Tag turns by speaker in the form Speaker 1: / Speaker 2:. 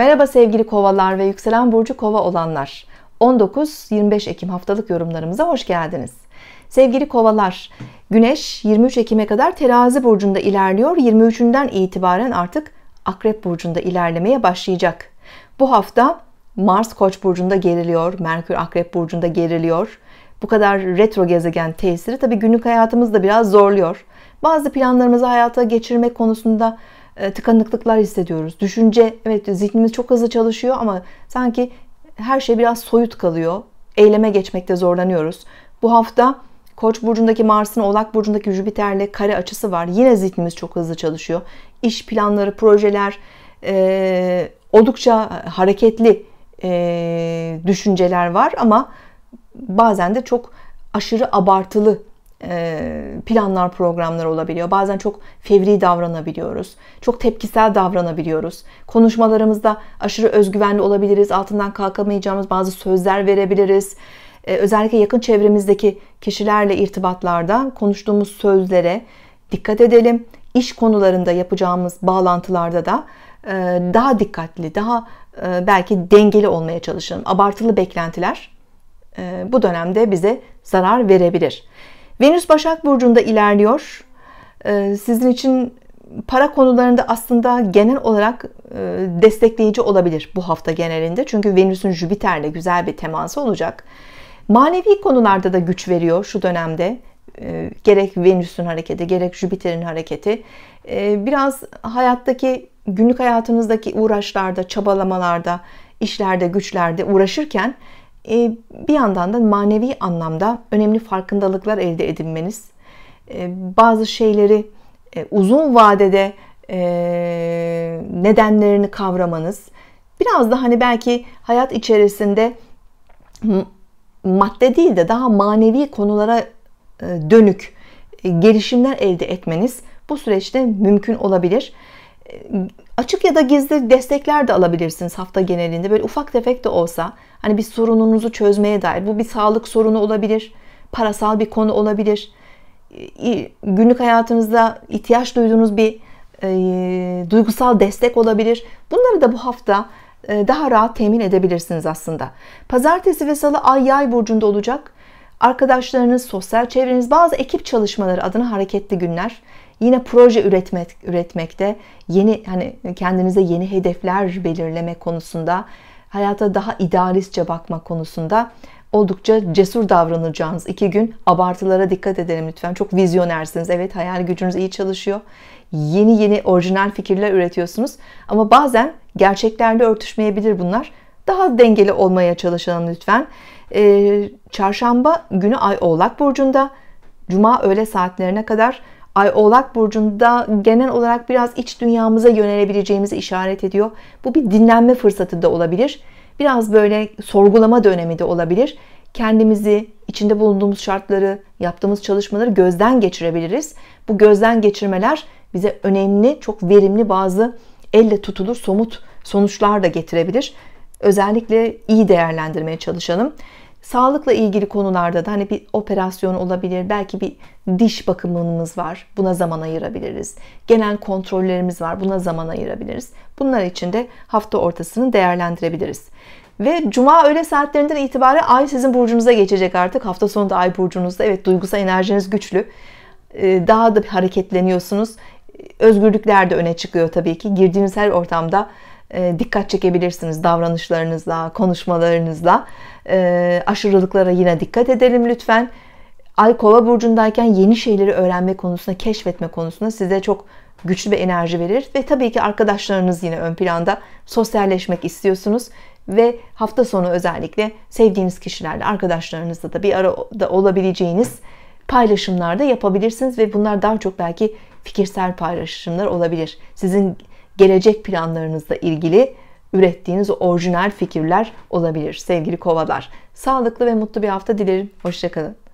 Speaker 1: Merhaba sevgili kovalar ve yükselen burcu kova olanlar. 19-25 Ekim haftalık yorumlarımıza hoş geldiniz. Sevgili kovalar, güneş 23 Ekim'e kadar terazi burcunda ilerliyor. 23'ünden itibaren artık akrep burcunda ilerlemeye başlayacak. Bu hafta Mars koç burcunda geriliyor, Merkür akrep burcunda geriliyor. Bu kadar retro gezegen tesiri tabii günlük hayatımızda biraz zorluyor. Bazı planlarımızı hayata geçirmek konusunda e, tıkanıklıklar hissediyoruz. Düşünce evet zihnimiz çok hızlı çalışıyor ama sanki her şey biraz soyut kalıyor. Eyleme geçmekte zorlanıyoruz. Bu hafta Koç burcundaki Mars'ın Oğlak burcundaki Jüpiter'le kare açısı var. Yine zihnimiz çok hızlı çalışıyor. İş planları, projeler e, oldukça hareketli e, düşünceler var ama bazen de çok aşırı abartılı e, planlar programlar olabiliyor. Bazen çok fevri davranabiliyoruz. Çok tepkisel davranabiliyoruz. Konuşmalarımızda aşırı özgüvenli olabiliriz. Altından kalkamayacağımız bazı sözler verebiliriz. E, özellikle yakın çevremizdeki kişilerle irtibatlarda konuştuğumuz sözlere dikkat edelim. İş konularında yapacağımız bağlantılarda da e, daha dikkatli, daha belki dengeli olmaya çalışalım. Abartılı beklentiler bu dönemde bize zarar verebilir. Venüs Başak Burcu'nda ilerliyor. Ee, sizin için para konularında aslında genel olarak e, destekleyici olabilir bu hafta genelinde. Çünkü Venüs'ün Jüpiter'le güzel bir teması olacak. Manevi konularda da güç veriyor şu dönemde. Ee, gerek Venüs'ün hareketi, gerek Jüpiter'in hareketi. Ee, biraz hayattaki, günlük hayatınızdaki uğraşlarda, çabalamalarda, işlerde, güçlerde uğraşırken ee, bir yandan da manevi anlamda önemli farkındalıklar elde edinmeniz, ee, bazı şeyleri e, uzun vadede e, nedenlerini kavramanız, biraz da hani belki hayat içerisinde madde değil de daha manevi konulara e, dönük gelişimler elde etmeniz bu süreçte mümkün olabilir açık ya da gizli destekler de alabilirsiniz hafta genelinde. Böyle ufak tefek de olsa hani bir sorununuzu çözmeye dair. Bu bir sağlık sorunu olabilir, parasal bir konu olabilir. Günlük hayatınızda ihtiyaç duyduğunuz bir e, duygusal destek olabilir. Bunları da bu hafta e, daha rahat temin edebilirsiniz aslında. Pazartesi ve salı ay yay burcunda olacak. Arkadaşlarınız, sosyal çevreniz, bazı ekip çalışmaları adına hareketli günler. Yine proje üretmek, üretmekte yeni hani kendinize yeni hedefler belirleme konusunda hayata daha idealistçe bakma konusunda oldukça cesur davranacağınız iki gün abartılara dikkat edelim lütfen. Çok vizyonersiniz. Evet hayal gücünüz iyi çalışıyor. Yeni yeni orijinal fikirler üretiyorsunuz. Ama bazen gerçeklerle örtüşmeyebilir bunlar. Daha dengeli olmaya çalışalım lütfen. Ee, çarşamba günü Ay Oğlak Burcu'nda. Cuma öğle saatlerine kadar Ay Oğlak burcunda genel olarak biraz iç dünyamıza yönelebileceğimizi işaret ediyor. Bu bir dinlenme fırsatı da olabilir. Biraz böyle sorgulama dönemi de olabilir. Kendimizi, içinde bulunduğumuz şartları, yaptığımız çalışmaları gözden geçirebiliriz. Bu gözden geçirmeler bize önemli, çok verimli bazı elle tutulur somut sonuçlar da getirebilir. Özellikle iyi değerlendirmeye çalışalım. Sağlıkla ilgili konularda da hani bir operasyon olabilir, belki bir diş bakımımız var. Buna zaman ayırabiliriz. Gelen kontrollerimiz var. Buna zaman ayırabiliriz. Bunlar için de hafta ortasını değerlendirebiliriz. Ve cuma öğle saatlerinden itibaren ay sizin burcunuza geçecek artık. Hafta sonu da ay burcunuzda. Evet duygusal enerjiniz güçlü. Ee, daha da hareketleniyorsunuz. Ee, özgürlükler de öne çıkıyor tabii ki. Girdiğiniz her ortamda e, dikkat çekebilirsiniz davranışlarınızla, konuşmalarınızla. E, aşırılıklara yine dikkat edelim lütfen. Ay kova burcundayken yeni şeyleri öğrenme konusunda, keşfetme konusunda size çok güçlü bir enerji verir. Ve tabii ki arkadaşlarınız yine ön planda sosyalleşmek istiyorsunuz. Ve hafta sonu özellikle sevdiğiniz kişilerle, arkadaşlarınızla da bir arada olabileceğiniz paylaşımlarda yapabilirsiniz. Ve bunlar daha çok belki fikirsel paylaşımlar olabilir. Sizin gelecek planlarınızla ilgili ürettiğiniz orijinal fikirler olabilir sevgili kovalar. Sağlıklı ve mutlu bir hafta dilerim. Hoşçakalın.